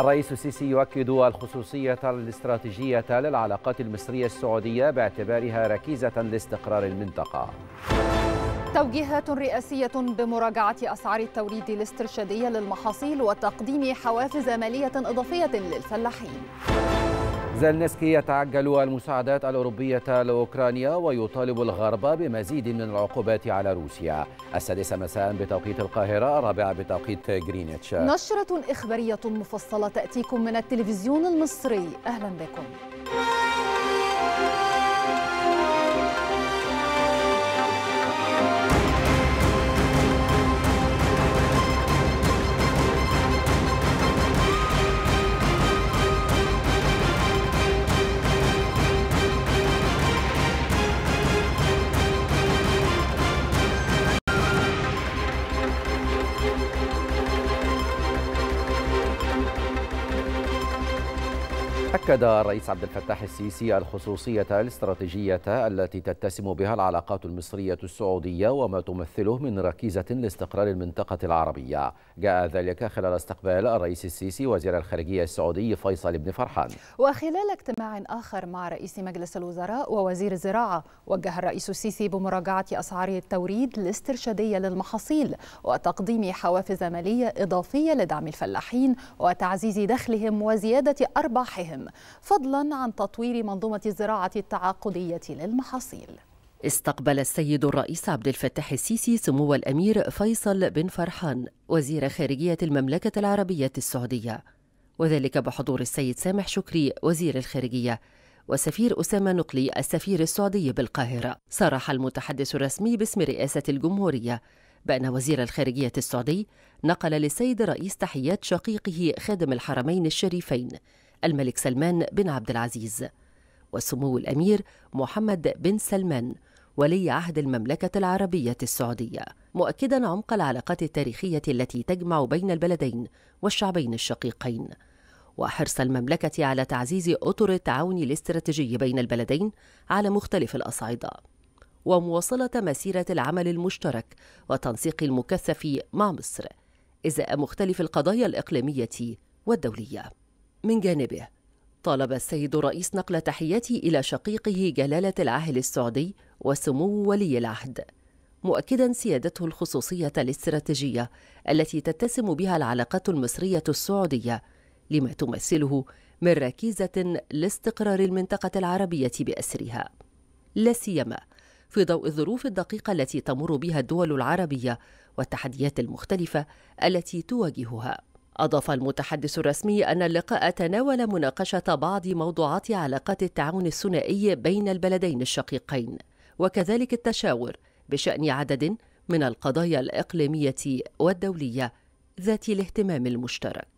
الرئيس السيسي يؤكد الخصوصية الاستراتيجية للعلاقات المصرية السعودية باعتبارها ركيزة لاستقرار المنطقة توجيهات رئاسية بمراجعة أسعار التوريد الاسترشادية للمحاصيل وتقديم حوافز مالية إضافية للفلاحين زلنسكي يتعجل المساعدات الأوروبية لأوكرانيا ويطالب الغرب بمزيد من العقوبات على روسيا السادسة مساء بتوقيت القاهرة الرابعة بتوقيت غرينتش نشرة إخبارية مفصلة تأتيكم من التلفزيون المصري أهلا بكم أكد الرئيس عبد الفتاح السيسي الخصوصية الاستراتيجية التي تتسم بها العلاقات المصرية السعودية وما تمثله من ركيزة لاستقرار المنطقة العربية جاء ذلك خلال استقبال الرئيس السيسي وزير الخارجية السعودي فيصل بن فرحان وخلال اجتماع آخر مع رئيس مجلس الوزراء ووزير الزراعة وجه الرئيس السيسي بمراجعة أسعار التوريد الاسترشادية للمحاصيل وتقديم حوافز مالية إضافية لدعم الفلاحين وتعزيز دخلهم وزيادة أرباحهم فضلا عن تطوير منظومة الزراعة التعاقدية للمحاصيل استقبل السيد الرئيس عبد الفتاح السيسي سمو الامير فيصل بن فرحان وزير خارجيه المملكه العربيه السعوديه وذلك بحضور السيد سامح شكري وزير الخارجيه وسفير أسامة نقلي السفير السعودي بالقاهرة صرح المتحدث الرسمي باسم رئاسة الجمهورية بأن وزير الخارجية السعودي نقل للسيد الرئيس تحيات شقيقه خادم الحرمين الشريفين الملك سلمان بن عبد العزيز وسمو الأمير محمد بن سلمان ولي عهد المملكة العربية السعودية مؤكدا عمق العلاقات التاريخية التي تجمع بين البلدين والشعبين الشقيقين وحرص المملكة على تعزيز أطر التعاون الاستراتيجي بين البلدين على مختلف الأصعدة ومواصلة مسيرة العمل المشترك وتنسيق المكثف مع مصر إزاء مختلف القضايا الإقليمية والدولية من جانبه طالب السيد الرئيس نقل تحياته إلى شقيقه جلالة العاهل السعودي وسمو ولي العهد مؤكدا سيادته الخصوصية الاستراتيجية التي تتسم بها العلاقات المصرية السعودية لما تمثله من ركيزة لاستقرار المنطقة العربية بأسرها لا سيما في ضوء الظروف الدقيقة التي تمر بها الدول العربية والتحديات المختلفة التي تواجهها أضاف المتحدث الرسمي أن اللقاء تناول مناقشة بعض موضوعات علاقات التعاون الثنائي بين البلدين الشقيقين وكذلك التشاور بشأن عدد من القضايا الإقليمية والدولية ذات الاهتمام المشترك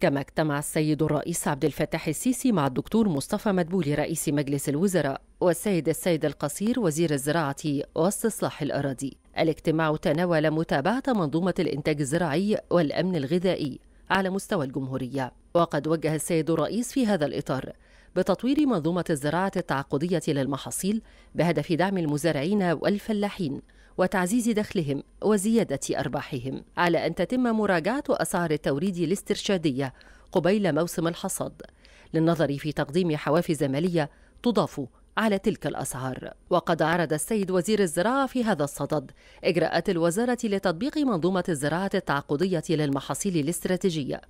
كما اجتمع السيد الرئيس عبد الفتاح السيسي مع الدكتور مصطفى مدبولي رئيس مجلس الوزراء والسيد السيد القصير وزير الزراعة واستصلاح الأراضي الاجتماع تناول متابعة منظومة الإنتاج الزراعي والأمن الغذائي على مستوى الجمهورية وقد وجه السيد الرئيس في هذا الإطار بتطوير منظومة الزراعة التعاقدية للمحاصيل بهدف دعم المزارعين والفلاحين وتعزيز دخلهم وزيادة أرباحهم على أن تتم مراجعة أسعار التوريد الاسترشادية قبيل موسم الحصاد للنظر في تقديم حوافز مالية تضاف على تلك الأسعار وقد عرض السيد وزير الزراعة في هذا الصدد إجراءات الوزارة لتطبيق منظومة الزراعة التعاقدية للمحاصيل الاستراتيجية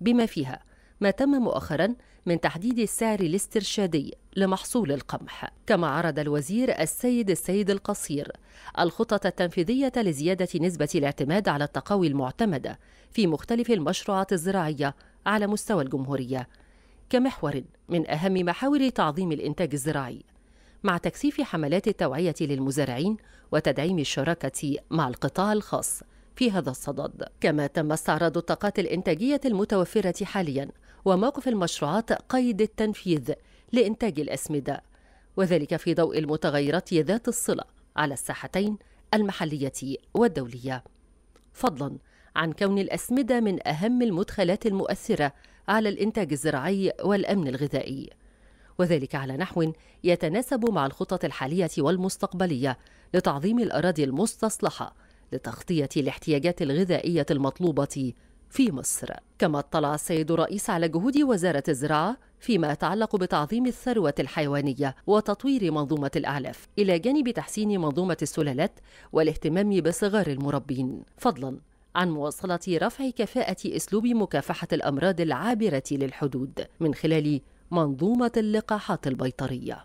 بما فيها ما تم مؤخرا من تحديد السعر الاسترشادي لمحصول القمح كما عرض الوزير السيد السيد القصير الخطط التنفيذية لزيادة نسبة الاعتماد على التقاوي المعتمدة في مختلف المشروعات الزراعية على مستوى الجمهورية كمحور من أهم محاور تعظيم الإنتاج الزراعي مع تكثيف حملات التوعية للمزارعين وتدعيم الشراكة مع القطاع الخاص في هذا الصدد كما تم استعراض الطاقات الإنتاجية المتوفرة حاليا وموقف المشروعات قيد التنفيذ لإنتاج الأسمدة وذلك في ضوء المتغيرات ذات الصلة على الساحتين المحلية والدولية فضلا عن كون الأسمدة من أهم المدخلات المؤثرة على الإنتاج الزراعي والأمن الغذائي وذلك على نحو يتناسب مع الخطط الحالية والمستقبلية لتعظيم الأراضي المستصلحة لتغطية الاحتياجات الغذائية المطلوبة في مصر كما اطلع السيد الرئيس على جهود وزارة الزراعة فيما يتعلق بتعظيم الثروة الحيوانية وتطوير منظومة الأعلاف إلى جانب تحسين منظومة السلالات والاهتمام بصغار المربين فضلاً عن مواصلة رفع كفاءة أسلوب مكافحة الأمراض العابرة للحدود من خلال منظومة اللقاحات البيطرية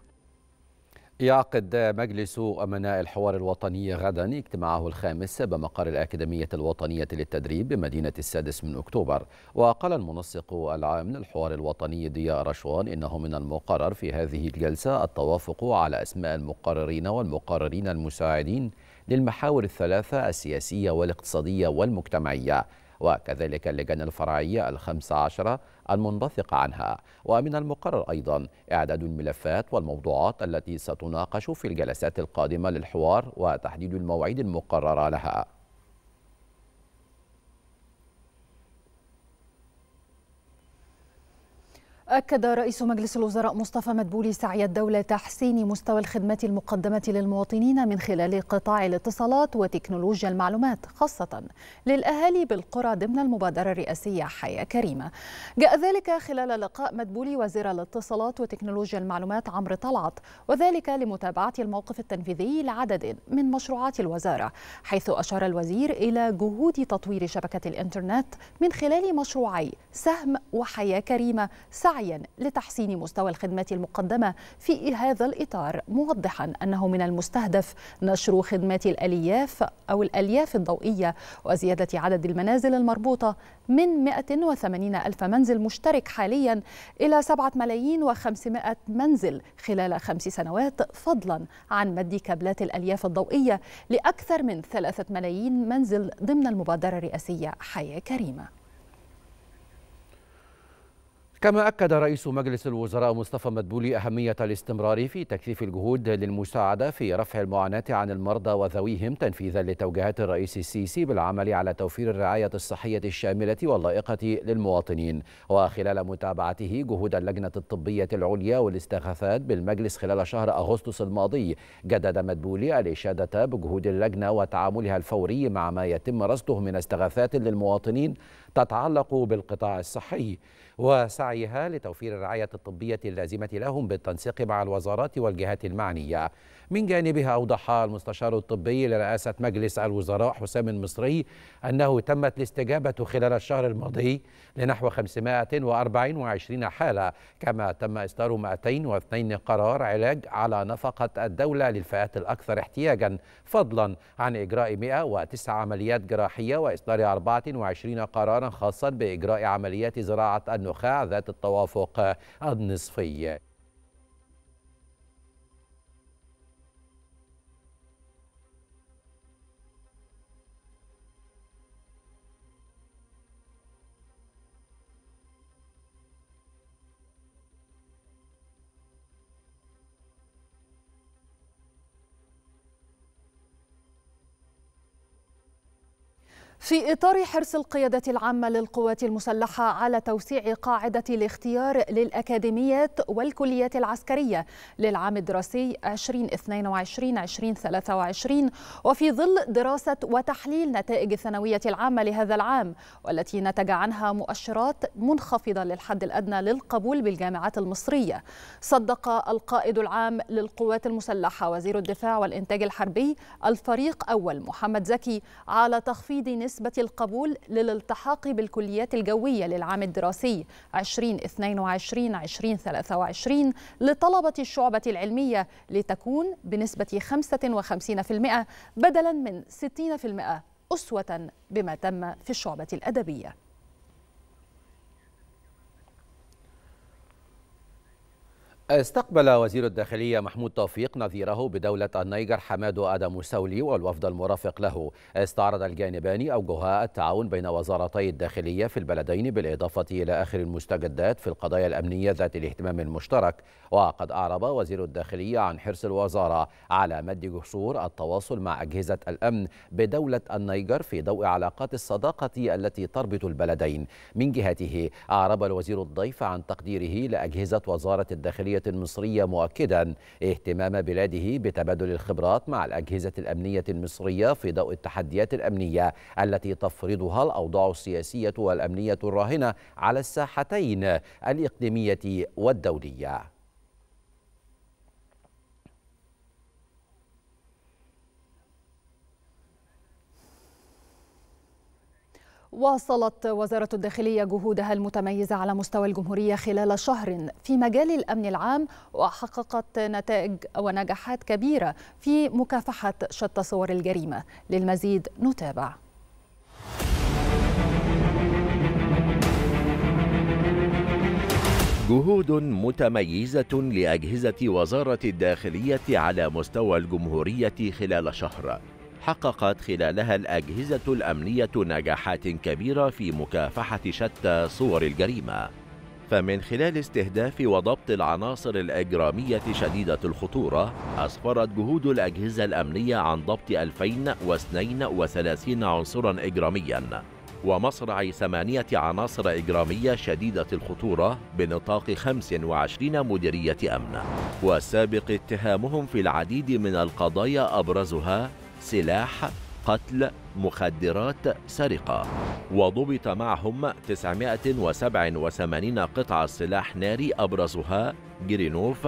يعقد مجلس أمناء الحوار الوطني غدا اجتماعه الخامس بمقر الأكاديمية الوطنية للتدريب بمدينة السادس من أكتوبر وقال المنسق العام للحوار الوطني ضياء رشوان إنه من المقرر في هذه الجلسة التوافق على أسماء المقررين والمقررين المساعدين للمحاور الثلاثة السياسية والاقتصادية والمجتمعية وكذلك اللجان الفرعية الخمسة عشرة المنبثقة عنها ومن المقرر أيضا إعداد الملفات والموضوعات التي ستناقش في الجلسات القادمة للحوار وتحديد المواعيد المقررة لها أكد رئيس مجلس الوزراء مصطفى مدبولي سعي الدولة تحسين مستوى الخدمات المقدمة للمواطنين من خلال قطاع الاتصالات وتكنولوجيا المعلومات خاصة للأهالي بالقرى ضمن المبادرة الرئاسية حياة كريمة. جاء ذلك خلال لقاء مدبولي وزير الاتصالات وتكنولوجيا المعلومات عمرو طلعت وذلك لمتابعة الموقف التنفيذي لعدد من مشروعات الوزارة حيث أشار الوزير إلى جهود تطوير شبكة الإنترنت من خلال مشروعي سهم وحياة كريمة سعي سعيا لتحسين مستوى الخدمة المقدمة في هذا الإطار موضحا أنه من المستهدف نشر خدمات الألياف أو الألياف الضوئية وزيادة عدد المنازل المربوطة من 180 ألف منزل مشترك حاليا إلى 7 ملايين و500 منزل خلال خمس سنوات فضلا عن مد كابلات الألياف الضوئية لأكثر من 3 ملايين منزل ضمن المبادرة الرئاسية حياة كريمة كما أكد رئيس مجلس الوزراء مصطفى مدبولي أهمية الاستمرار في تكثيف الجهود للمساعدة في رفع المعاناة عن المرضى وذويهم تنفيذا لتوجيهات الرئيس السيسي بالعمل على توفير الرعاية الصحية الشاملة واللائقة للمواطنين وخلال متابعته جهود اللجنة الطبية العليا والاستغاثات بالمجلس خلال شهر أغسطس الماضي جدد مدبولي الإشادة بجهود اللجنة وتعاملها الفوري مع ما يتم رصده من استغاثات للمواطنين تتعلق بالقطاع الصحي وسعي سعيها لتوفير الرعاية الطبية اللازمة لهم بالتنسيق مع الوزارات والجهات المعنية من جانبها أوضح المستشار الطبي لرئاسة مجلس الوزراء حسام المصري أنه تمت الاستجابة خلال الشهر الماضي لنحو 524 حالة كما تم إصدار 202 قرار علاج على نفقة الدولة للفئات الأكثر احتياجا فضلا عن إجراء 109 عمليات جراحية وإصدار 24 قرارا خاصا بإجراء عمليات زراعة النخاع ذات الطوافق التوافق النصفي في إطار حرص القيادة العامة للقوات المسلحة على توسيع قاعدة الاختيار للأكاديميات والكليات العسكرية للعام الدراسي 2022-2023 وفي ظل دراسة وتحليل نتائج الثانوية العامة لهذا العام والتي نتج عنها مؤشرات منخفضة للحد الأدنى للقبول بالجامعات المصرية صدق القائد العام للقوات المسلحة وزير الدفاع والإنتاج الحربي الفريق أول محمد زكي على تخفيض نسبة نسبة القبول للالتحاق بالكليات الجوية للعام الدراسي 2022-2023 لطلبة الشعبة العلمية لتكون بنسبة 55% بدلا من 60% أسوة بما تم في الشعبة الأدبية استقبل وزير الداخلية محمود توفيق نظيره بدولة النيجر حمادو آدم سولي والوفد المرافق له استعرض الجانبان أوجه التعاون بين وزارتي الداخلية في البلدين بالإضافة إلى آخر المستجدات في القضايا الأمنية ذات الاهتمام المشترك وقد أعرب وزير الداخلية عن حرص الوزارة على مد جسور التواصل مع أجهزة الأمن بدولة النيجر في ضوء علاقات الصداقة التي تربط البلدين من جهته أعرب الوزير الضيف عن تقديره لأجهزة وزارة الداخلية المصرية مؤكدا اهتمام بلاده بتبادل الخبرات مع الأجهزة الأمنية المصرية في ضوء التحديات الأمنية التي تفرضها الأوضاع السياسية والأمنية الراهنة على الساحتين الإقليمية والدولية واصلت وزارة الداخلية جهودها المتميزة على مستوى الجمهورية خلال شهر في مجال الأمن العام وحققت نتائج ونجاحات كبيرة في مكافحة شتى صور الجريمة للمزيد نتابع جهود متميزة لأجهزة وزارة الداخلية على مستوى الجمهورية خلال شهر حققت خلالها الأجهزة الأمنية نجاحات كبيرة في مكافحة شتى صور الجريمة فمن خلال استهداف وضبط العناصر الإجرامية شديدة الخطورة أسفرت جهود الأجهزة الأمنية عن ضبط 2032 عنصرا إجراميا ومصرع ثمانية عناصر إجرامية شديدة الخطورة بنطاق 25 مديرية أمن والسابق اتهامهم في العديد من القضايا أبرزها سلاح قتل مخدرات سرقة وضبط معهم 987 قطعة سلاح ناري أبرزها جرينوف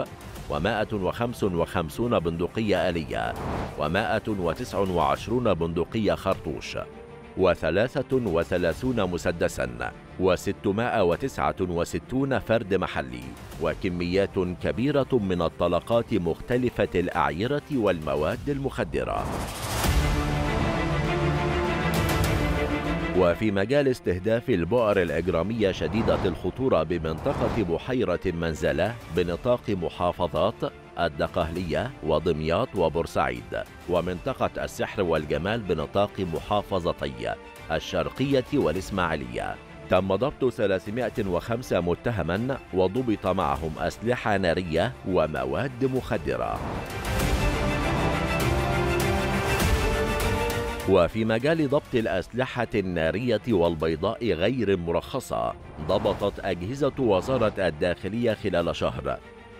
و155 بندقية آلية و129 بندقية خرطوش وثلاثة وثلاثون مسدساً و669 فرد محلي وكميات كبيرة من الطلقات مختلفة الأعيرة والمواد المخدرة وفي مجال استهداف البؤر الإجرامية شديدة الخطورة بمنطقة بحيرة منزلة بنطاق محافظات الدقهلية ودمياط وبورسعيد ومنطقة السحر والجمال بنطاق محافظتي الشرقية والإسماعيلية تم ضبط 305 متهما وضبط معهم أسلحة نارية ومواد مخدرة وفي مجال ضبط الأسلحة النارية والبيضاء غير المرخصة ضبطت أجهزة وزارة الداخلية خلال شهر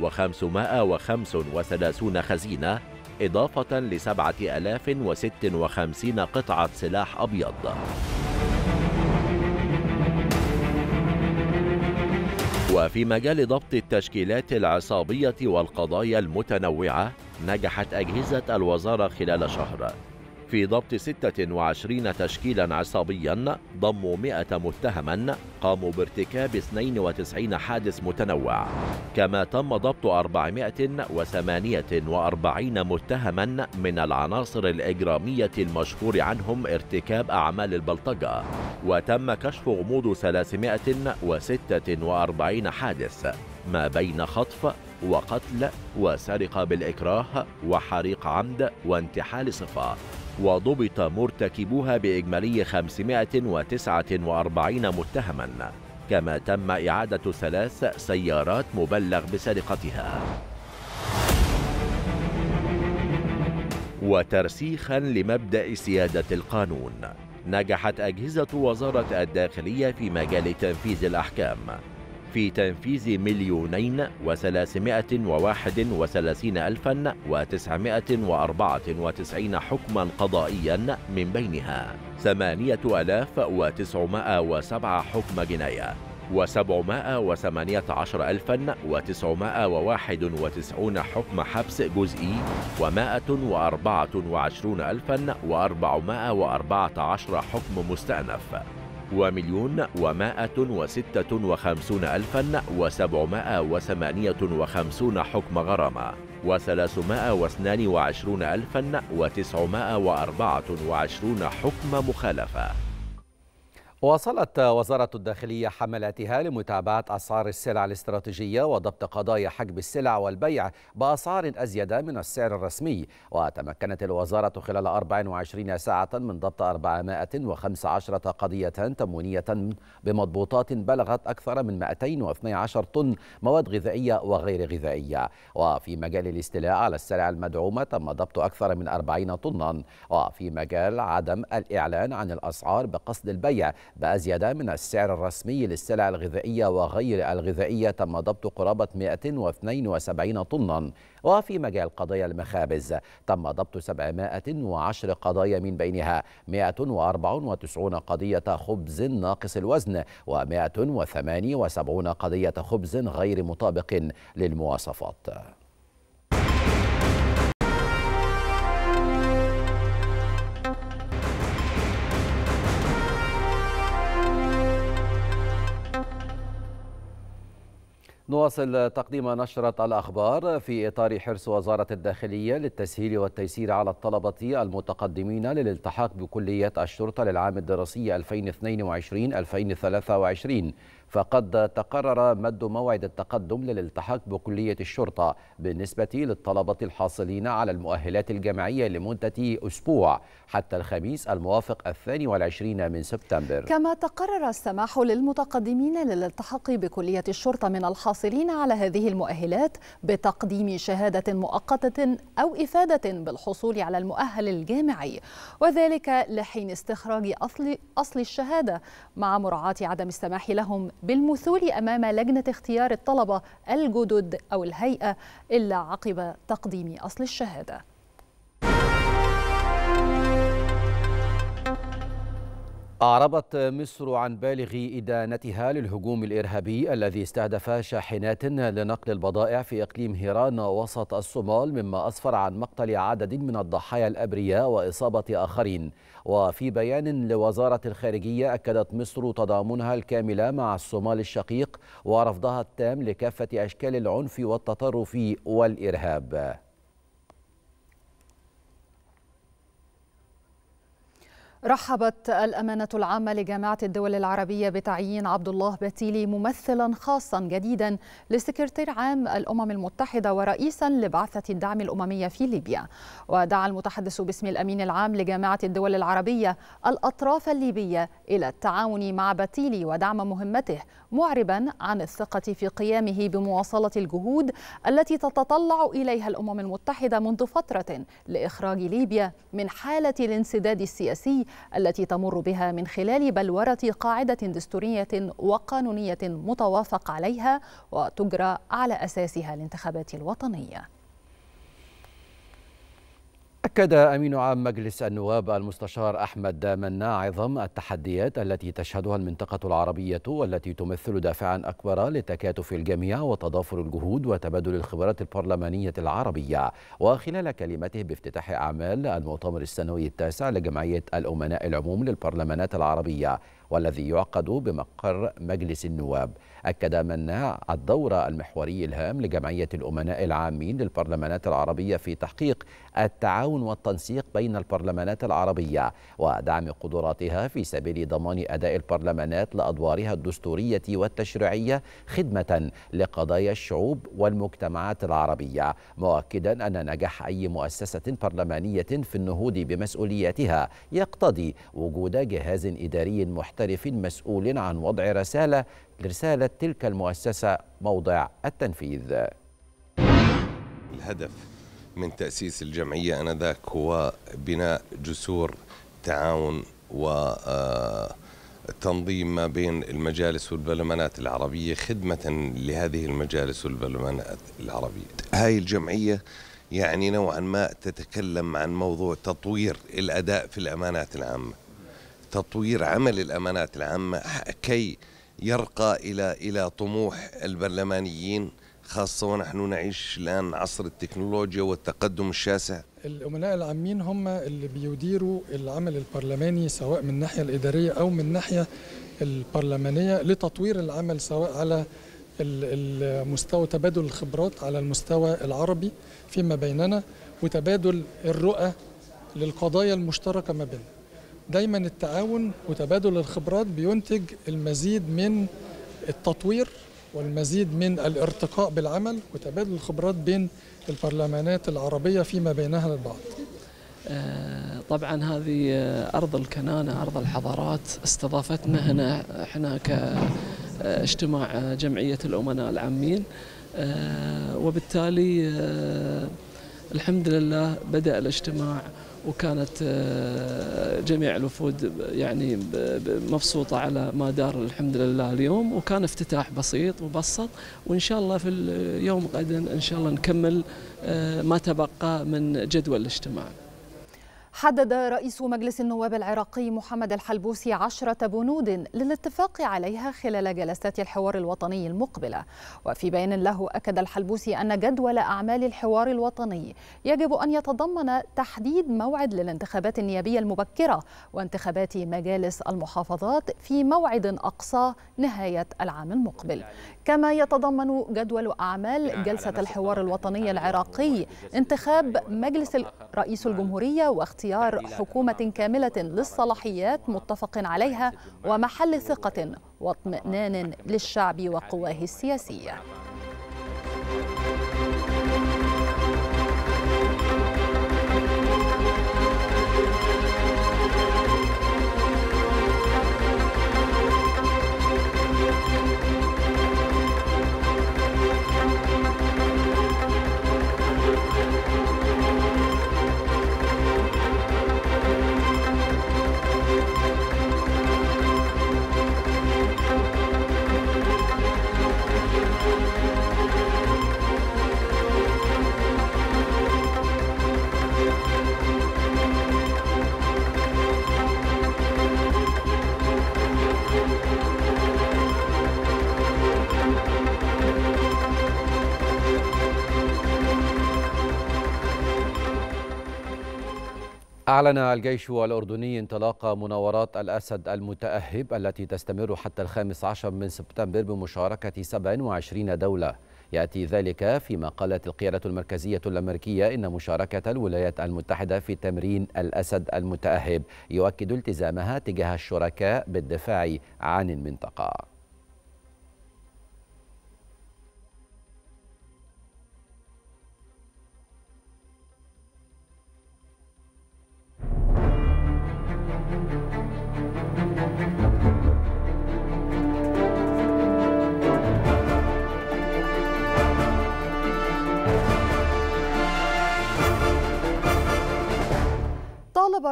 و535 خزينة إضافة ل 7056 قطعة سلاح أبيض وفي مجال ضبط التشكيلات العصابية والقضايا المتنوعة نجحت أجهزة الوزارة خلال شهر في ضبط 26 تشكيلا عصابيا ضموا 100 متهما قاموا بارتكاب 92 حادث متنوع كما تم ضبط 448 متهما من العناصر الإجرامية المشهور عنهم ارتكاب أعمال البلطجة وتم كشف غموض 346 حادث ما بين خطف وقتل وسرقة بالإكراه وحريق عمد وانتحال صفة وضبط مرتكبوها بإجمالي 549 متهما كما تم إعادة ثلاث سيارات مبلغ بسرقتها وترسيخا لمبدأ سيادة القانون نجحت أجهزة وزارة الداخلية في مجال تنفيذ الأحكام في تنفيذ مليونين وثلاثمائة وواحد وثلاثين ألفا وتسعمائة وأربعة وتسعين حكما قضائيا من بينها ثمانية ألاف وتسعمائة وسبعة حكم جناية وسبعمائة وثمانية عشر ألفا وتسعمائة وواحد وتسعون حكم حبس جزئي ومائة وأربعة وعشرون ألفا وأربعمائة وأربعة عشر حكم مستأنف ومليون ومائة وستة وخمسون ألفا وسبعمائة وثمانية وخمسون حكم غرامة وثلاثمائة واثنان وعشرون ألفا وتسعمائة وأربعة وعشرون حكم مخالفة واصلت وزارة الداخلية حملاتها لمتابعة أسعار السلع الاستراتيجية وضبط قضايا حجب السلع والبيع بأسعار أزيد من السعر الرسمي وتمكنت الوزارة خلال 24 ساعة من ضبط 415 قضية تمونية بمضبوطات بلغت أكثر من 212 طن مواد غذائية وغير غذائية وفي مجال الاستيلاء على السلع المدعومة تم ضبط أكثر من 40 طنا وفي مجال عدم الإعلان عن الأسعار بقصد البيع بأزيد من السعر الرسمي للسلع الغذائية وغير الغذائية تم ضبط قرابة 172 طنا وفي مجال قضايا المخابز تم ضبط 710 قضايا من بينها 194 قضية خبز ناقص الوزن و178 قضية خبز غير مطابق للمواصفات نواصل تقديم نشرة الأخبار في إطار حرص وزارة الداخلية للتسهيل والتيسير على الطلبة المتقدمين للالتحاق بكلية الشرطة للعام الدراسي 2022-2023 فقد تقرر مد موعد التقدم للالتحاق بكلية الشرطة بالنسبة للطلبة الحاصلين على المؤهلات الجامعية لمدة أسبوع حتى الخميس الموافق الثاني والعشرين من سبتمبر كما تقرر السماح للمتقدمين للالتحاق بكلية الشرطة من الحاصلين على هذه المؤهلات بتقديم شهادة مؤقتة أو إفادة بالحصول على المؤهل الجامعي وذلك لحين استخراج أصل, أصل الشهادة مع مراعاة عدم السماح لهم بالمثول أمام لجنة اختيار الطلبة الجدد أو الهيئة إلا عقب تقديم أصل الشهادة أعربت مصر عن بالغ إدانتها للهجوم الإرهابي الذي استهدف شاحنات لنقل البضائع في إقليم هيران وسط الصومال مما أسفر عن مقتل عدد من الضحايا الأبرياء وإصابة آخرين وفي بيان لوزارة الخارجية أكدت مصر تضامنها الكامل مع الصومال الشقيق ورفضها التام لكافة أشكال العنف والتطرف والإرهاب رحبت الأمانة العامة لجامعة الدول العربية بتعيين عبد الله باتيلي ممثلا خاصا جديدا لسكرتير عام الأمم المتحدة ورئيسا لبعثة الدعم الأممية في ليبيا ودعا المتحدث باسم الأمين العام لجامعة الدول العربية الأطراف الليبية إلى التعاون مع باتيلي ودعم مهمته معربا عن الثقة في قيامه بمواصلة الجهود التي تتطلع إليها الأمم المتحدة منذ فترة لإخراج ليبيا من حالة الانسداد السياسي التي تمر بها من خلال بلورة قاعدة دستورية وقانونية متوافق عليها وتجرى على أساسها الانتخابات الوطنية أكد أمين عام مجلس النواب المستشار أحمد منا عظم التحديات التي تشهدها المنطقة العربية والتي تمثل دافعا أكبر لتكاتف الجميع وتضافر الجهود وتبادل الخبرات البرلمانية العربية وخلال كلمته بافتتاح أعمال المؤتمر السنوي التاسع لجمعية الأمناء العموم للبرلمانات العربية والذي يعقد بمقر مجلس النواب أكد مناع الدور المحوري الهام لجمعية الأمناء العامين للبرلمانات العربية في تحقيق التعاون والتنسيق بين البرلمانات العربية ودعم قدراتها في سبيل ضمان أداء البرلمانات لأدوارها الدستورية والتشريعية خدمة لقضايا الشعوب والمجتمعات العربية مؤكدا أن نجاح أي مؤسسة برلمانية في النهوض بمسؤوليتها يقتضي وجود جهاز إداري محترم محترف مسؤول عن وضع رسالة لرسالة تلك المؤسسة موضع التنفيذ الهدف من تأسيس الجمعية أنذاك هو بناء جسور تعاون و آه، تنظيم ما بين المجالس والبرلمانات العربية خدمة لهذه المجالس والبرلمانات العربية هاي الجمعية يعني نوعا ما تتكلم عن موضوع تطوير الأداء في الأمانات العامة تطوير عمل الأمانات العامة كي يرقى إلى إلى طموح البرلمانيين خاصة ونحن نعيش الآن عصر التكنولوجيا والتقدم الشاسع الأمناء العامين هم اللي بيديروا العمل البرلماني سواء من الناحية الإدارية أو من الناحية البرلمانية لتطوير العمل سواء على المستوى تبادل الخبرات على المستوى العربي فيما بيننا وتبادل الرؤى للقضايا المشتركة ما بيننا دايما التعاون وتبادل الخبرات بينتج المزيد من التطوير والمزيد من الارتقاء بالعمل وتبادل الخبرات بين البرلمانات العربية فيما بينها البعض آه، طبعا هذه آه، أرض الكنانة أرض الحضارات استضافتنا هنا احنا كاجتماع آه، جمعية الأمناء العامين وبالتالي الحمد لله بدأ الاجتماع وكانت آه، جميع الوفود آه، يعني مبسوطة على ما دار الحمد لله اليوم وكان افتتاح بسيط مبسط وإن شاء الله في اليوم غدا إن شاء الله نكمل آه، ما تبقى من جدول الاجتماع حدد رئيس مجلس النواب العراقي محمد الحلبوسي عشرة بنود للاتفاق عليها خلال جلسات الحوار الوطني المقبلة وفي بيان له أكد الحلبوسي أن جدول أعمال الحوار الوطني يجب أن يتضمن تحديد موعد للانتخابات النيابية المبكرة وانتخابات مجالس المحافظات في موعد أقصى نهاية العام المقبل كما يتضمن جدول أعمال جلسة الحوار الوطني العراقي انتخاب مجلس رئيس الجمهورية واختيار اختيار حكومة كاملة للصلاحيات متفق عليها ومحل ثقة واطمئنان للشعب وقواه السياسية أعلن الجيش الأردني انطلاق مناورات الأسد المتأهب التي تستمر حتى الخامس عشر من سبتمبر بمشاركة 27 دولة يأتي ذلك فيما قالت القيادة المركزية الأمريكية إن مشاركة الولايات المتحدة في تمرين الأسد المتأهب يؤكد التزامها تجاه الشركاء بالدفاع عن المنطقة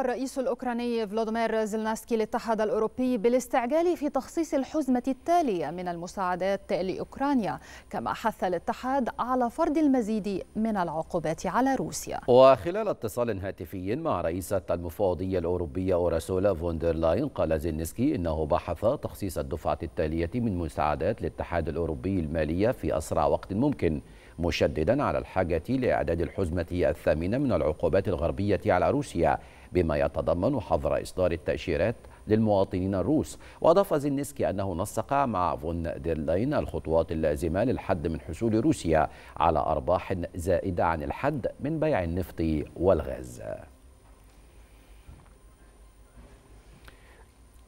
الرئيس الأوكراني فلوديمير زيلنسكي الاتحاد الأوروبي بالاستعجال في تخصيص الحزمة التالية من المساعدات لأوكرانيا كما حث الاتحاد على فرض المزيد من العقوبات على روسيا وخلال اتصال هاتفي مع رئيسة المفوضية الأوروبية أوراسولا فوندر لاين قال زيلنسكي إنه بحث تخصيص الدفعة التالية من مساعدات الاتحاد الأوروبي المالية في أسرع وقت ممكن مشددا على الحاجة لإعداد الحزمة الثامنة من العقوبات الغربية على روسيا بما يتضمن حظر إصدار التأشيرات للمواطنين الروس وأضاف زينسكي أنه نسق مع فون ديرلاين الخطوات اللازمة للحد من حصول روسيا على أرباح زائدة عن الحد من بيع النفط والغاز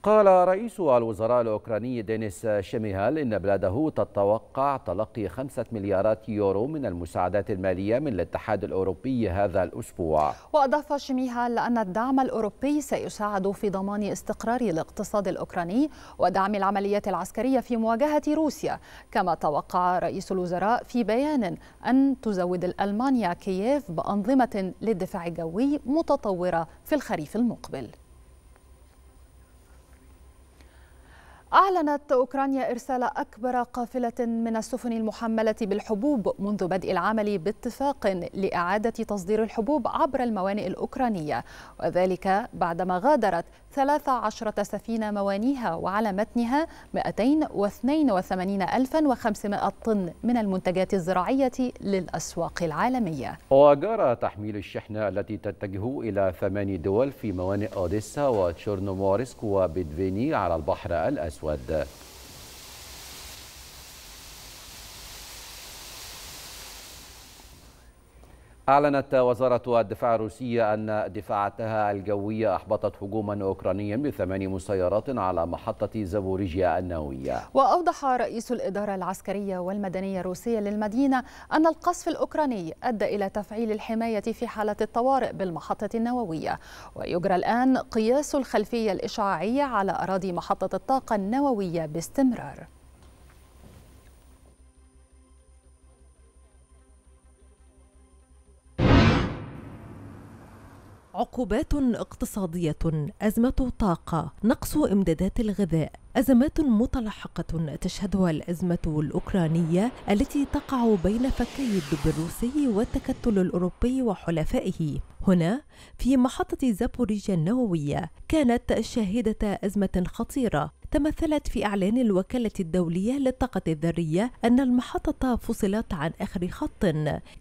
قال رئيس الوزراء الأوكراني دينيس شميهال إن بلاده تتوقع تلقي خمسة مليارات يورو من المساعدات المالية من الاتحاد الأوروبي هذا الأسبوع وأضاف شميهال أن الدعم الأوروبي سيساعد في ضمان استقرار الاقتصاد الأوكراني ودعم العمليات العسكرية في مواجهة روسيا كما توقع رئيس الوزراء في بيان أن تزود ألمانيا كييف بأنظمة للدفاع الجوي متطورة في الخريف المقبل أعلنت أوكرانيا إرسال أكبر قافلة من السفن المحملة بالحبوب منذ بدء العمل باتفاق لإعادة تصدير الحبوب عبر الموانئ الأوكرانية وذلك بعدما غادرت 13 سفينة موانيها وعلى متنها 282500 طن من المنتجات الزراعية للأسواق العالمية وجرى تحميل الشحنة التي تتجه إلى ثماني دول في موانئ أوديسا وتشيرنومورسك وبيدفيني على البحر الأسود blood debt. أعلنت وزارة الدفاع الروسية أن دفاعتها الجوية أحبطت هجوما أوكرانيا بثمان مسيرات على محطة زابوريجيا النووية وأوضح رئيس الإدارة العسكرية والمدنية الروسية للمدينة أن القصف الأوكراني أدى إلى تفعيل الحماية في حالة الطوارئ بالمحطة النووية ويجرى الآن قياس الخلفية الإشعاعية على أراضي محطة الطاقة النووية باستمرار عقوبات اقتصادية أزمة طاقة نقص إمدادات الغذاء أزمات متلاحقة تشهدها الأزمة الأوكرانية التي تقع بين فكي الدب الروسي والتكتل الأوروبي وحلفائه هنا في محطة زابوريجيا النووية كانت شاهدة أزمة خطيرة تمثلت في إعلان الوكالة الدولية للطاقة الذرية أن المحطة فصلت عن آخر خط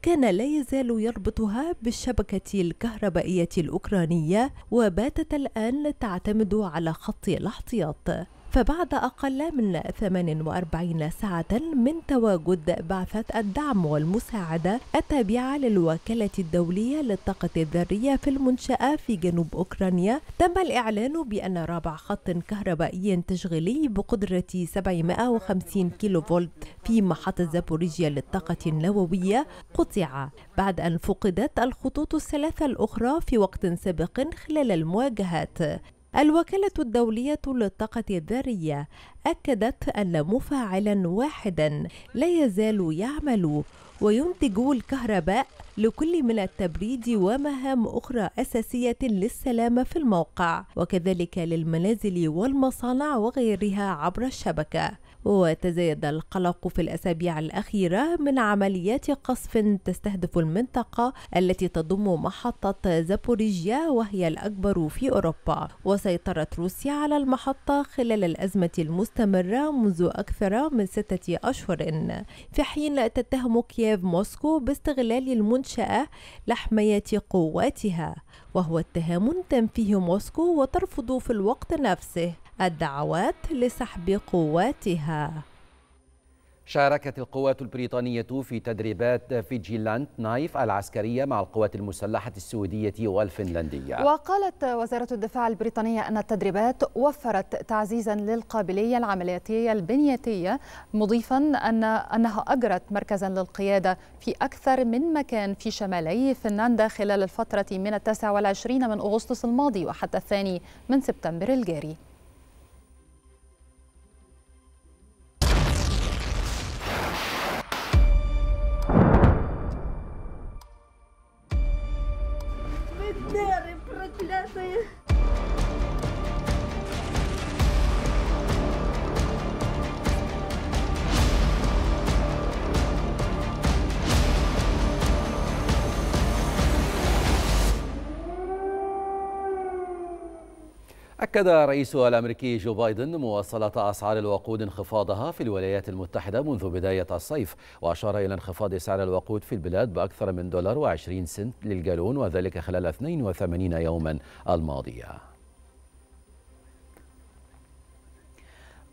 كان لا يزال يربطها بالشبكة الكهربائية الأوكرانية وباتت الآن تعتمد على خط الاحتياط فبعد أقل من 48 ساعة من تواجد بعثة الدعم والمساعدة التابعة للوكالة الدولية للطاقة الذرية في المنشأة في جنوب أوكرانيا تم الإعلان بأن رابع خط كهربائي تشغيلي بقدرة 750 كيلو فولت في محطة زابوريجيا للطاقة النووية قطع بعد أن فقدت الخطوط الثلاثة الأخرى في وقت سابق خلال المواجهات الوكالة الدولية للطاقة الذرية أكدت أن مفاعلا واحدا لا يزال يعمل وينتج الكهرباء لكل من التبريد ومهام أخرى أساسية للسلامة في الموقع وكذلك للمنازل والمصانع وغيرها عبر الشبكة وتزايد القلق في الأسابيع الأخيرة من عمليات قصف تستهدف المنطقة التي تضم محطة زابوريجيا وهي الأكبر في أوروبا وسيطرت روسيا على المحطة خلال الأزمة المستمرة منذ أكثر من ستة أشهر في حين تتهم كييف موسكو باستغلال المنشأة لحماية قواتها وهو اتهام تنفيه موسكو وترفض في الوقت نفسه الدعوات لسحب قواتها شاركت القوات البريطانية في تدريبات فيجيلانت نايف العسكرية مع القوات المسلحة السويدية والفنلندية وقالت وزارة الدفاع البريطانية أن التدريبات وفرت تعزيزا للقابلية العملياتية البنيتية مضيفا أن أنها أجرت مركزا للقيادة في أكثر من مكان في شمالي فنلندا خلال الفترة من 29 من أغسطس الماضي وحتى الثاني من سبتمبر الجاري أكد رئيس الأمريكي جو بايدن مواصلة أسعار الوقود انخفاضها في الولايات المتحدة منذ بداية الصيف وأشار إلى انخفاض سعر الوقود في البلاد بأكثر من دولار وعشرين سنت للجالون وذلك خلال 82 يوما الماضية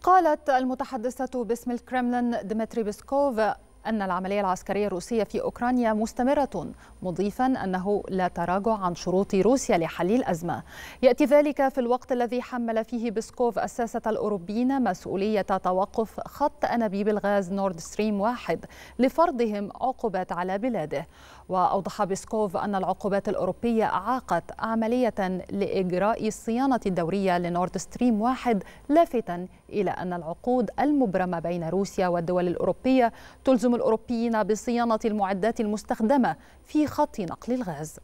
قالت المتحدثة باسم الكرملين ديمتري بيسكوف أن العملية العسكرية الروسية في أوكرانيا مستمرة مضيفا أنه لا تراجع عن شروط روسيا لحل الأزمة يأتي ذلك في الوقت الذي حمل فيه بسكوف الساسة الأوروبيين مسؤولية توقف خط أنابيب الغاز نورد ستريم واحد لفرضهم عقوبات على بلاده وأوضح بيسكوف أن العقوبات الأوروبية أعاقت عملية لإجراء الصيانة الدورية لنورد ستريم واحد لافتا إلى أن العقود المبرمة بين روسيا والدول الأوروبية تلزم الأوروبيين بصيانة المعدات المستخدمة في خط نقل الغاز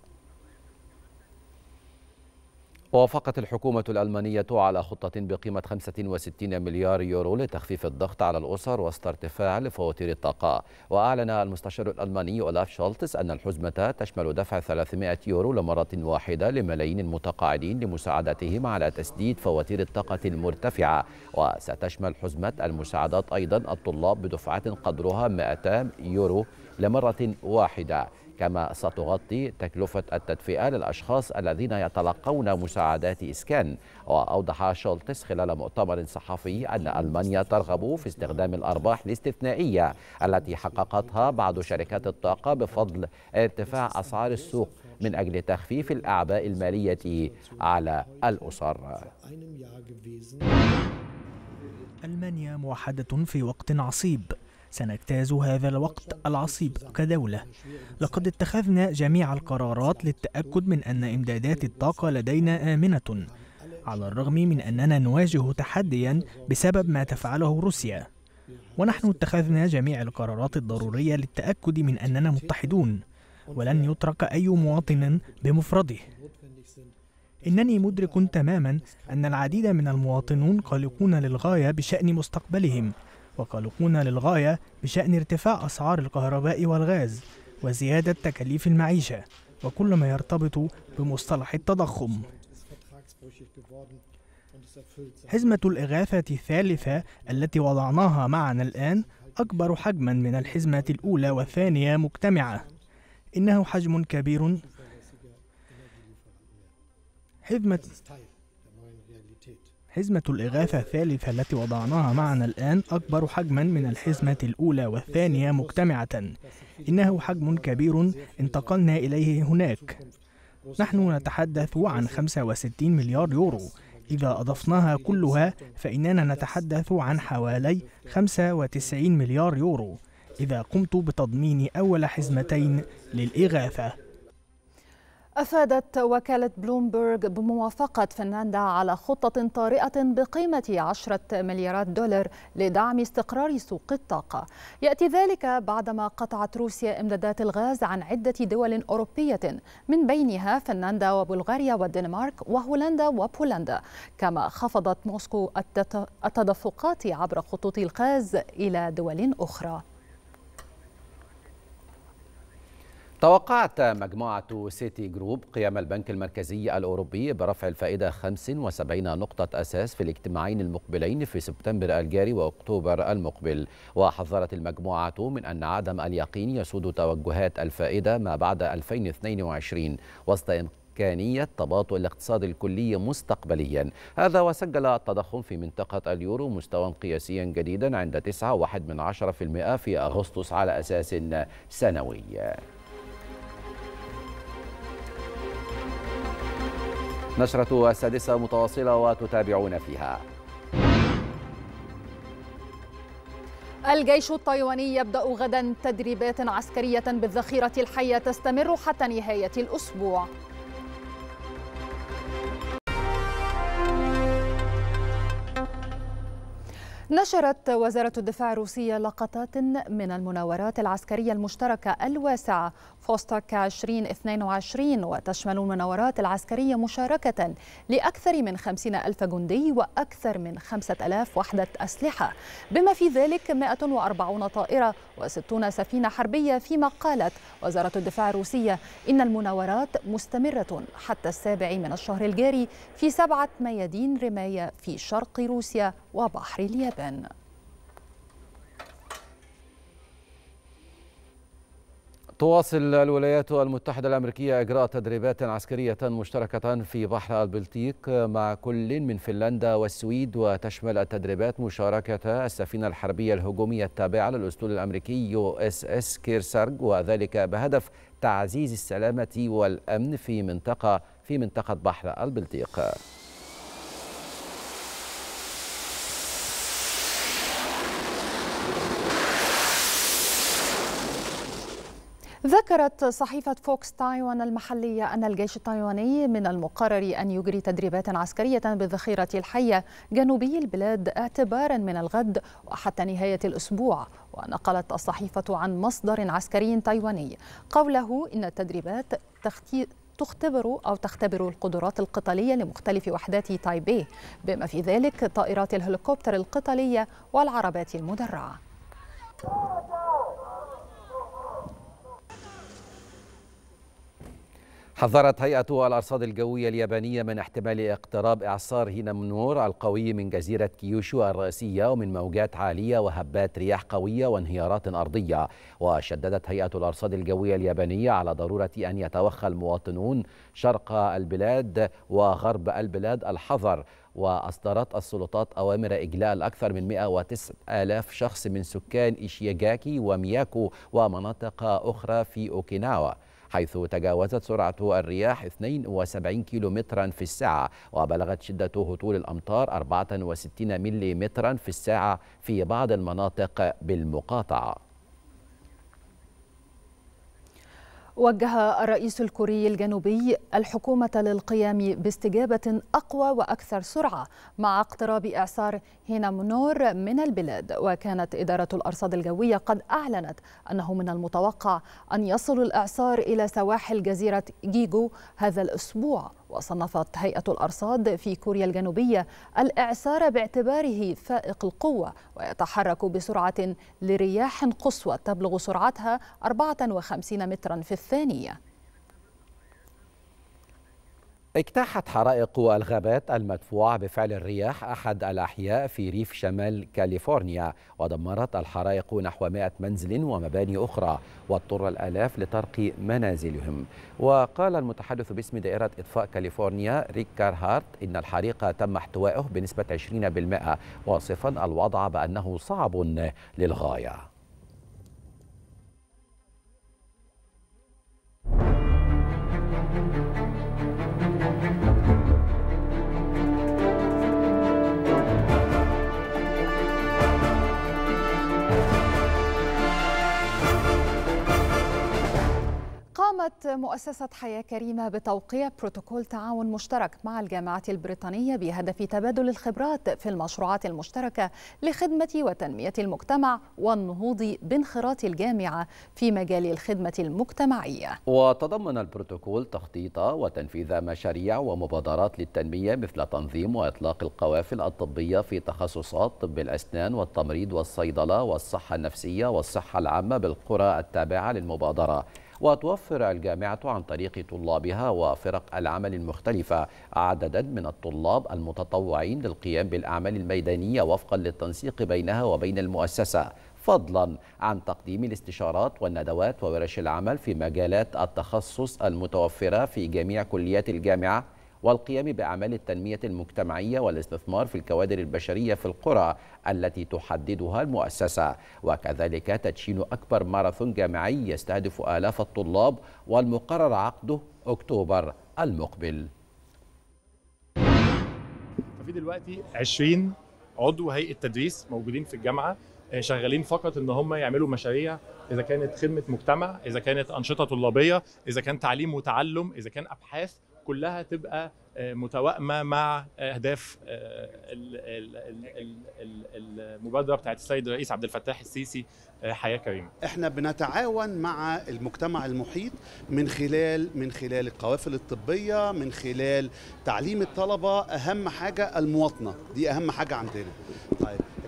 وافقت الحكومة الألمانية على خطة بقيمة 65 مليار يورو لتخفيف الضغط على الأسر وسط ارتفاع لفواتير الطاقة وأعلن المستشار الألماني أولاف شولتس أن الحزمة تشمل دفع 300 يورو لمرة واحدة لملايين المتقاعدين لمساعدتهم على تسديد فواتير الطاقة المرتفعة وستشمل حزمة المساعدات أيضا الطلاب بدفعة قدرها 200 يورو لمرة واحدة كما ستغطي تكلفة التدفئة للأشخاص الذين يتلقون مساعدات إسكان وأوضح شولتس خلال مؤتمر صحفي أن ألمانيا ترغب في استخدام الأرباح الاستثنائية التي حققتها بعض شركات الطاقة بفضل ارتفاع أسعار السوق من أجل تخفيف الأعباء المالية على الأسر ألمانيا موحدة في وقت عصيب سنجتاز هذا الوقت العصيب كدولة لقد اتخذنا جميع القرارات للتأكد من أن إمدادات الطاقة لدينا آمنة على الرغم من أننا نواجه تحديا بسبب ما تفعله روسيا ونحن اتخذنا جميع القرارات الضرورية للتأكد من أننا متحدون ولن يترك أي مواطن بمفرده إنني مدرك تماما أن العديد من المواطنون قلقون للغاية بشأن مستقبلهم وقلقون للغاية بشأن ارتفاع أسعار الكهرباء والغاز وزيادة تكاليف المعيشة وكل ما يرتبط بمصطلح التضخم حزمة الإغاثة الثالثة التي وضعناها معنا الآن أكبر حجما من الحزمة الأولى والثانية مجتمعة إنه حجم كبير حزمة حزمة الإغاثة الثالثة التي وضعناها معنا الآن أكبر حجما من الحزمة الأولى والثانية مجتمعة إنه حجم كبير انتقلنا إليه هناك نحن نتحدث عن 65 مليار يورو إذا أضفناها كلها فإننا نتحدث عن حوالي 95 مليار يورو إذا قمت بتضمين أول حزمتين للإغاثة أفادت وكالة بلومبرج بموافقة فنلندا على خطة طارئة بقيمة 10 مليارات دولار لدعم استقرار سوق الطاقة يأتي ذلك بعدما قطعت روسيا إمدادات الغاز عن عدة دول أوروبية من بينها فنلندا وبلغاريا والدنمارك وهولندا وبولندا كما خفضت موسكو التدفقات عبر خطوط الغاز إلى دول أخرى توقعت مجموعة سيتي جروب قيام البنك المركزي الأوروبي برفع الفائدة 75 نقطة أساس في الاجتماعين المقبلين في سبتمبر الجاري وأكتوبر المقبل وحذرت المجموعة من أن عدم اليقين يسود توجهات الفائدة ما بعد 2022 وسط إمكانية تباطؤ الاقتصاد الكلي مستقبليا هذا وسجل التضخم في منطقة اليورو مستوى قياسيا جديدا عند 9.1% في أغسطس على أساس سنوي نشرة السادسة متواصلة وتتابعون فيها الجيش التايواني يبدأ غدا تدريبات عسكرية بالذخيرة الحية تستمر حتى نهاية الأسبوع نشرت وزارة الدفاع الروسية لقطات من المناورات العسكرية المشتركة الواسعة خوستك 2022 وتشمل المناورات العسكرية مشاركة لأكثر من 50 ألف جندي وأكثر من 5000 وحدة أسلحة بما في ذلك 140 طائرة و60 سفينة حربية فيما قالت وزارة الدفاع الروسية إن المناورات مستمرة حتى السابع من الشهر الجاري في سبعة ميادين رماية في شرق روسيا وبحر اليابان تواصل الولايات المتحدة الأمريكية إجراء تدريبات عسكرية مشتركة في بحر البلطيق مع كل من فنلندا والسويد وتشمل التدريبات مشاركة السفينة الحربية الهجومية التابعة للأسطول الأمريكي يو اس اس كيرسارج وذلك بهدف تعزيز السلامة والأمن في منطقة في منطقة بحر البلطيق ذكرت صحيفة فوكس تايوان المحلية أن الجيش التايواني من المقرر أن يجري تدريبات عسكرية بالذخيرة الحية جنوبي البلاد اعتبارا من الغد وحتى نهاية الأسبوع ونقلت الصحيفة عن مصدر عسكري تايواني قوله إن التدريبات تختبر أو تختبر القدرات القتالية لمختلف وحدات تايبي بما في ذلك طائرات الهليكوبتر القتالية والعربات المدرعة حذرت هيئة الأرصاد الجوية اليابانية من احتمال اقتراب إعصار هينامنور القوي من جزيرة كيوشو الرئيسية ومن موجات عالية وهبات رياح قوية وانهيارات أرضية وشددت هيئة الأرصاد الجوية اليابانية على ضرورة أن يتوخى المواطنون شرق البلاد وغرب البلاد الحذر وأصدرت السلطات أوامر إجلاء أكثر من 109 آلاف شخص من سكان إشياجاكي ومياكو ومناطق أخرى في أوكيناوا حيث تجاوزت سرعة الرياح 72 مترا في الساعة وبلغت شدة هطول الأمطار 64 ملم في الساعة في بعض المناطق بالمقاطعة وجه الرئيس الكوري الجنوبي الحكومة للقيام باستجابة أقوى وأكثر سرعة مع اقتراب إعصار هينامنور من البلاد وكانت إدارة الأرصاد الجوية قد أعلنت أنه من المتوقع أن يصل الإعصار إلى سواحل جزيرة جيجو هذا الأسبوع وصنفت هيئة الأرصاد في كوريا الجنوبية الإعصار باعتباره فائق القوة ويتحرك بسرعة لرياح قصوى تبلغ سرعتها 54 مترا في الثانية اجتاحت حرائق والغابات المدفوعة بفعل الرياح أحد الأحياء في ريف شمال كاليفورنيا ودمرت الحرائق نحو 100 منزل ومباني أخرى واضطر الآلاف لترقي منازلهم وقال المتحدث باسم دائرة إطفاء كاليفورنيا ريك كارهارت إن الحريق تم احتوائه بنسبة 20% واصفا الوضع بأنه صعب للغاية قامت مؤسسة حياة كريمة بتوقيع بروتوكول تعاون مشترك مع الجامعة البريطانية بهدف تبادل الخبرات في المشروعات المشتركة لخدمة وتنمية المجتمع والنهوض بانخراط الجامعة في مجال الخدمة المجتمعية. وتضمن البروتوكول تخطيط وتنفيذ مشاريع ومبادرات للتنمية مثل تنظيم وإطلاق القوافل الطبية في تخصصات طب الأسنان والتمريض والصيدلة والصحة النفسية والصحة العامة بالقرى التابعة للمبادرة. وتوفر الجامعة عن طريق طلابها وفرق العمل المختلفة عددا من الطلاب المتطوعين للقيام بالأعمال الميدانية وفقا للتنسيق بينها وبين المؤسسة فضلا عن تقديم الاستشارات والندوات وورش العمل في مجالات التخصص المتوفرة في جميع كليات الجامعة والقيام بأعمال التنمية المجتمعية والاستثمار في الكوادر البشرية في القرى التي تحددها المؤسسة وكذلك تدشين أكبر ماراثون جامعي يستهدف آلاف الطلاب والمقرر عقده أكتوبر المقبل في دلوقتي 20 عضو هيئه تدريس موجودين في الجامعه آه، شغالين فقط ان هم يعملوا مشاريع اذا كانت خدمه مجتمع اذا كانت انشطه طلابيه اذا كان تعليم وتعلم اذا كان ابحاث كلها تبقى آه، متوائمه مع آه، اهداف آه، المبادره بتاعت السيد الرئيس عبد الفتاح السيسي حياه كريمه. احنا بنتعاون مع المجتمع المحيط من خلال من خلال القوافل الطبيه، من خلال تعليم الطلبه، اهم حاجه المواطنه، دي اهم حاجه عندنا.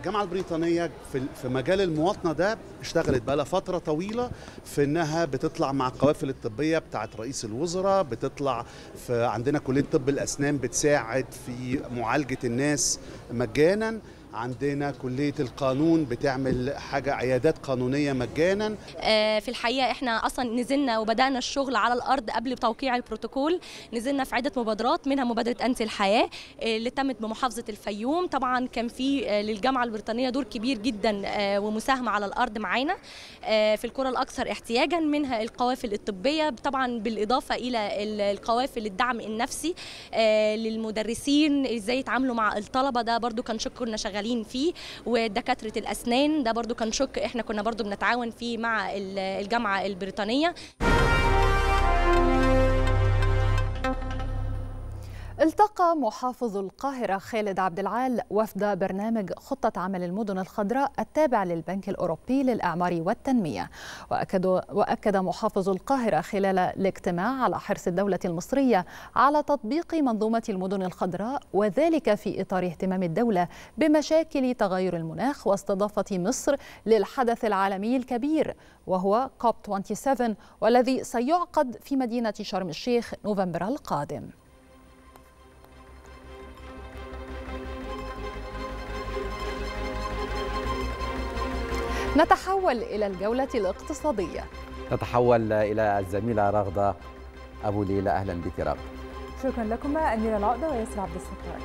الجامعه البريطانيه في في مجال المواطنه ده اشتغلت بقى فتره طويله في انها بتطلع مع القوافل الطبيه بتاعت رئيس الوزراء بتطلع في عندنا كليه طب الاسنان بتساعد في معالجه الناس مجانا عندنا كليه القانون بتعمل حاجه عيادات قانونيه مجانا آه، في الحقيقه احنا اصلا نزلنا وبدانا الشغل على الارض قبل توقيع البروتوكول نزلنا في عده مبادرات منها مبادره انت الحياه آه، اللي تمت بمحافظه الفيوم طبعا كان في آه، للجامعه البريطانيه دور كبير جدا ومساهمه على الارض معانا في القرى الاكثر احتياجا منها القوافل الطبيه طبعا بالاضافه الى القوافل الدعم النفسي للمدرسين ازاي يتعاملوا مع الطلبه ده برضو كان شكرنا شغال شغالين فيه ودكاتره الاسنان ده برده كان شق احنا كنا برده بنتعاون فيه مع الجامعه البريطانيه التقى محافظ القاهرة خالد عبد العال وفد برنامج خطة عمل المدن الخضراء التابع للبنك الأوروبي للإعمار والتنمية وأكد, وأكد محافظ القاهرة خلال الاجتماع على حرص الدولة المصرية على تطبيق منظومة المدن الخضراء وذلك في إطار اهتمام الدولة بمشاكل تغير المناخ واستضافة مصر للحدث العالمي الكبير وهو كوب 27 والذي سيعقد في مدينة شرم الشيخ نوفمبر القادم نتحول إلى الجولة الاقتصادية نتحول إلى الزميلة رغدة أبو ليلى أهلا بك رغدة شكرا لكما أميرة العقدة وياسر عبد الستار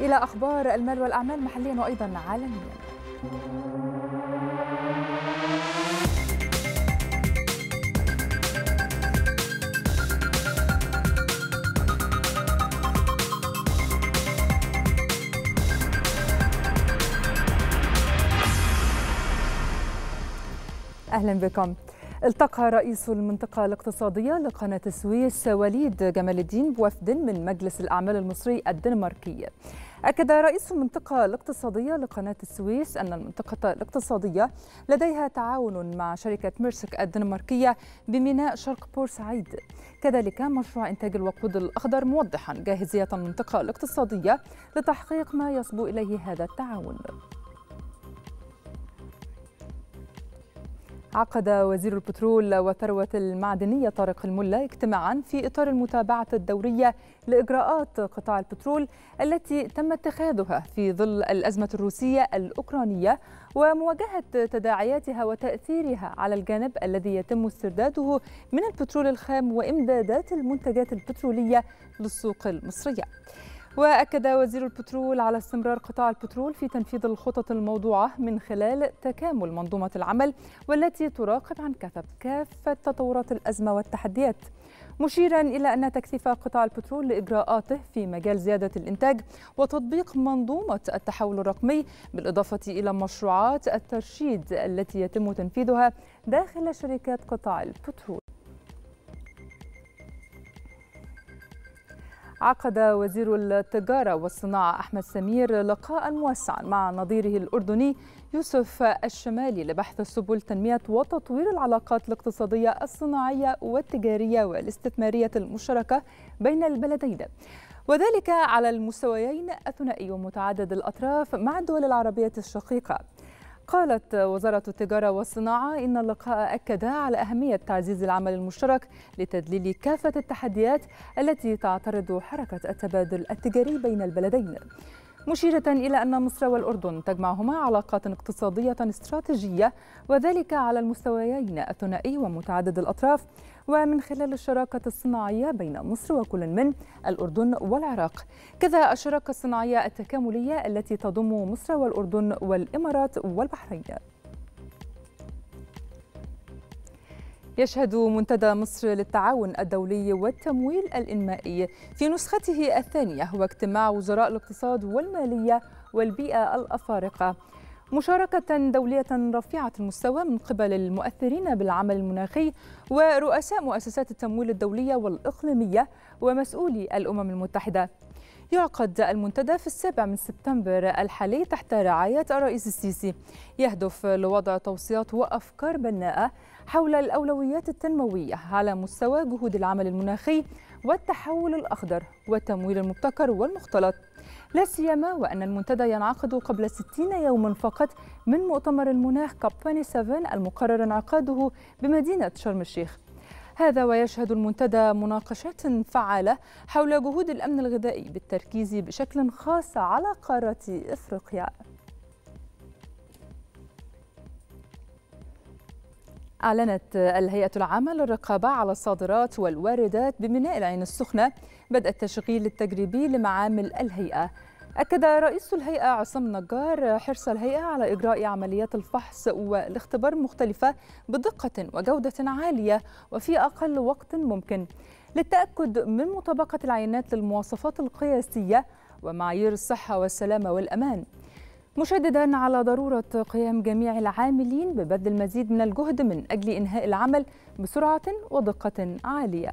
إلى أخبار المال والأعمال محليا وأيضا عالميا أهلا بكم التقى رئيس المنطقة الاقتصادية لقناة السويس وليد جمال الدين بوفد من مجلس الأعمال المصري الدنماركي أكد رئيس المنطقة الاقتصادية لقناة السويس أن المنطقة الاقتصادية لديها تعاون مع شركة ميرسك الدنماركية بميناء شرق بورسعيد كذلك مشروع إنتاج الوقود الأخضر موضحا جاهزية المنطقة الاقتصادية لتحقيق ما يصبو إليه هذا التعاون عقد وزير البترول والثروة المعدنية طارق الملا اجتماعا في إطار المتابعة الدورية لإجراءات قطاع البترول التي تم اتخاذها في ظل الأزمة الروسية الأوكرانية ومواجهة تداعياتها وتأثيرها على الجانب الذي يتم استرداده من البترول الخام وإمدادات المنتجات البترولية للسوق المصرية. وأكد وزير البترول على استمرار قطاع البترول في تنفيذ الخطط الموضوعة من خلال تكامل منظومة العمل والتي تراقب عن كثب كافة تطورات الأزمة والتحديات مشيرا إلى أن تكثيف قطاع البترول لإجراءاته في مجال زيادة الإنتاج وتطبيق منظومة التحول الرقمي بالإضافة إلى مشروعات الترشيد التي يتم تنفيذها داخل شركات قطاع البترول عقد وزير التجارة والصناعة أحمد سمير لقاء موسعا مع نظيره الأردني يوسف الشمالي لبحث سبل تنمية وتطوير العلاقات الاقتصادية الصناعية والتجارية والاستثمارية المشتركة بين البلدين وذلك على المستويين الثنائي ومتعدد الأطراف مع الدول العربية الشقيقة قالت وزارة التجارة والصناعة إن اللقاء أكد على أهمية تعزيز العمل المشترك لتذليل كافة التحديات التي تعترض حركة التبادل التجاري بين البلدين مشيرة إلى أن مصر والأردن تجمعهما علاقات اقتصادية استراتيجية وذلك على المستويين الثنائي ومتعدد الأطراف ومن خلال الشراكة الصناعية بين مصر وكل من الأردن والعراق كذا الشراكة الصناعية التكاملية التي تضم مصر والأردن والإمارات والبحرين يشهد منتدى مصر للتعاون الدولي والتمويل الإنمائي في نسخته الثانية هو اجتماع وزراء الاقتصاد والمالية والبيئة الأفارقة مشاركة دولية رفيعة المستوى من قبل المؤثرين بالعمل المناخي ورؤساء مؤسسات التمويل الدولية والإقليمية ومسؤولي الأمم المتحدة يعقد المنتدى في السابع من سبتمبر الحالي تحت رعاية الرئيس السيسي يهدف لوضع توصيات وأفكار بناءة حول الأولويات التنموية على مستوى جهود العمل المناخي والتحول الأخضر والتمويل المبتكر والمختلط لا سيما وأن المنتدى ينعقد قبل 60 يوما فقط من مؤتمر المناخ كاب 27 المقرر انعقاده بمدينة شرم الشيخ هذا ويشهد المنتدى مناقشات فعالة حول جهود الأمن الغذائي بالتركيز بشكل خاص على قارة إفريقيا أعلنت الهيئة العامة للرقابة على الصادرات والواردات بميناء العين السخنة بدء التشغيل التجريبي لمعامل الهيئة أكد رئيس الهيئة عصام نجار حرص الهيئة على إجراء عمليات الفحص والاختبار مختلفة بدقة وجودة عالية وفي أقل وقت ممكن للتأكد من مطابقة العينات للمواصفات القياسية ومعايير الصحة والسلامة والأمان مشددا على ضرورة قيام جميع العاملين ببذل المزيد من الجهد من أجل إنهاء العمل بسرعة ودقة عالية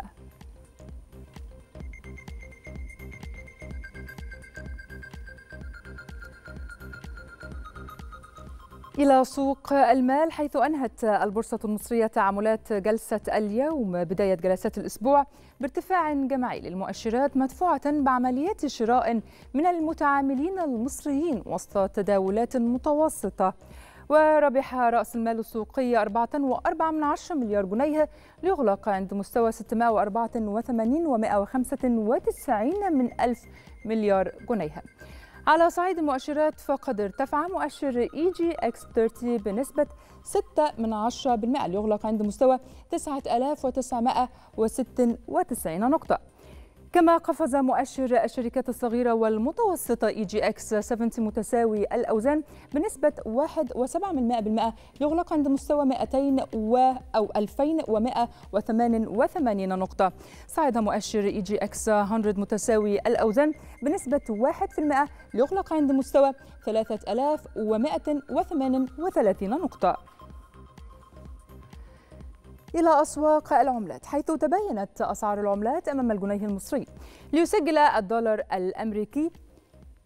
إلى سوق المال حيث أنهت البورصة المصرية تعاملات جلسة اليوم بداية جلسات الأسبوع بارتفاع جماعي للمؤشرات مدفوعة بعمليات شراء من المتعاملين المصريين وسط تداولات متوسطة وربح رأس المال السوقي 4.4 مليار جنيه ليغلق عند مستوى 684 من ألف مليار جنيه على صعيد المؤشرات فقد ارتفع مؤشر اي جي اكس 30 بنسبة 6 من 10% ليغلق عند مستوى 9996 نقطة كما قفز مؤشر الشركات الصغيرة والمتوسطة اي جي اكس 70 متساوي الأوزان بنسبة 1.7% يغلق عند مستوى 200 و أو 2188 نقطة صعد مؤشر اي جي اكس 100 متساوي الأوزان بنسبة 1% ليغلق عند مستوى 3138 نقطة إلى أسواق العملات حيث تباينت أسعار العملات أمام الجنيه المصري ليسجل الدولار الأمريكي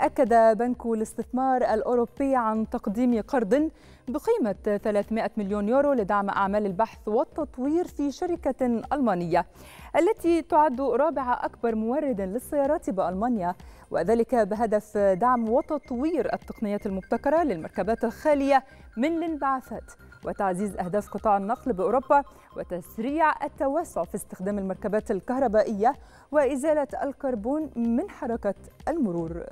أكد بنك الاستثمار الأوروبي عن تقديم قرض بقيمة 300 مليون يورو لدعم أعمال البحث والتطوير في شركة ألمانية التي تعد رابع أكبر مورد للسيارات بألمانيا وذلك بهدف دعم وتطوير التقنيات المبتكرة للمركبات الخالية من الانبعاثات وتعزيز أهداف قطاع النقل بأوروبا وتسريع التوسع في استخدام المركبات الكهربائية وإزالة الكربون من حركة المرور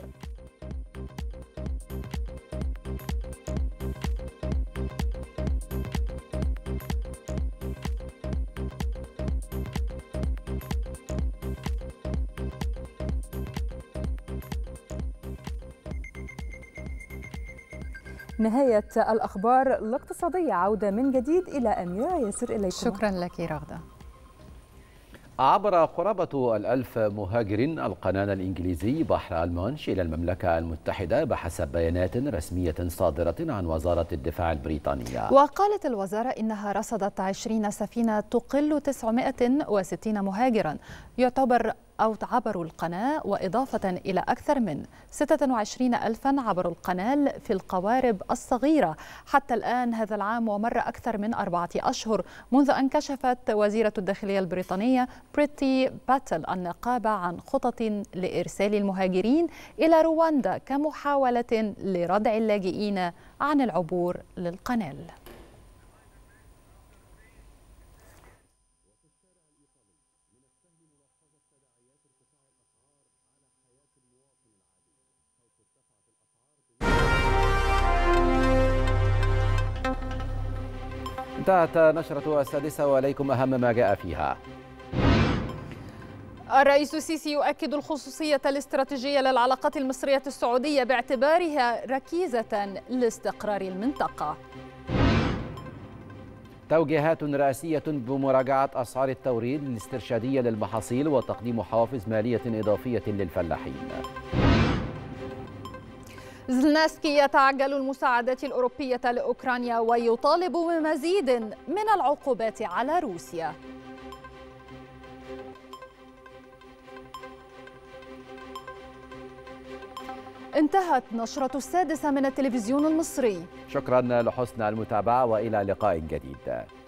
نهاية الأخبار الاقتصادية عودة من جديد إلى أميرة ياسر إليكم شكرا لك رغدة عبر قرابة الألف مهاجر القناة الإنجليزي بحر المانش إلى المملكة المتحدة بحسب بيانات رسمية صادرة عن وزارة الدفاع البريطانية وقالت الوزارة إنها رصدت 20 سفينة تقل 960 مهاجرا يعتبر أو عبروا القناة وإضافة إلى أكثر من 26 ألفا عبر القناة في القوارب الصغيرة حتى الآن هذا العام ومر أكثر من أربعة أشهر منذ أن كشفت وزيرة الداخلية البريطانية بريتي باتل النقابة عن خطط لإرسال المهاجرين إلى رواندا كمحاولة لردع اللاجئين عن العبور للقناه انتهت نشرة السادسة وإليكم أهم ما جاء فيها الرئيس السيسي يؤكد الخصوصية الاستراتيجية للعلاقات المصرية السعودية باعتبارها ركيزة لاستقرار المنطقة توجيهات رئاسية بمراجعة أسعار التوريد الاسترشادية للمحاصيل وتقديم حوافز مالية إضافية للفلاحين زلناسكي يتعجل المساعدات الأوروبية لأوكرانيا ويطالب بمزيد من العقوبات على روسيا انتهت نشرة السادسة من التلفزيون المصري شكرا لحسن المتابعة وإلى لقاء جديد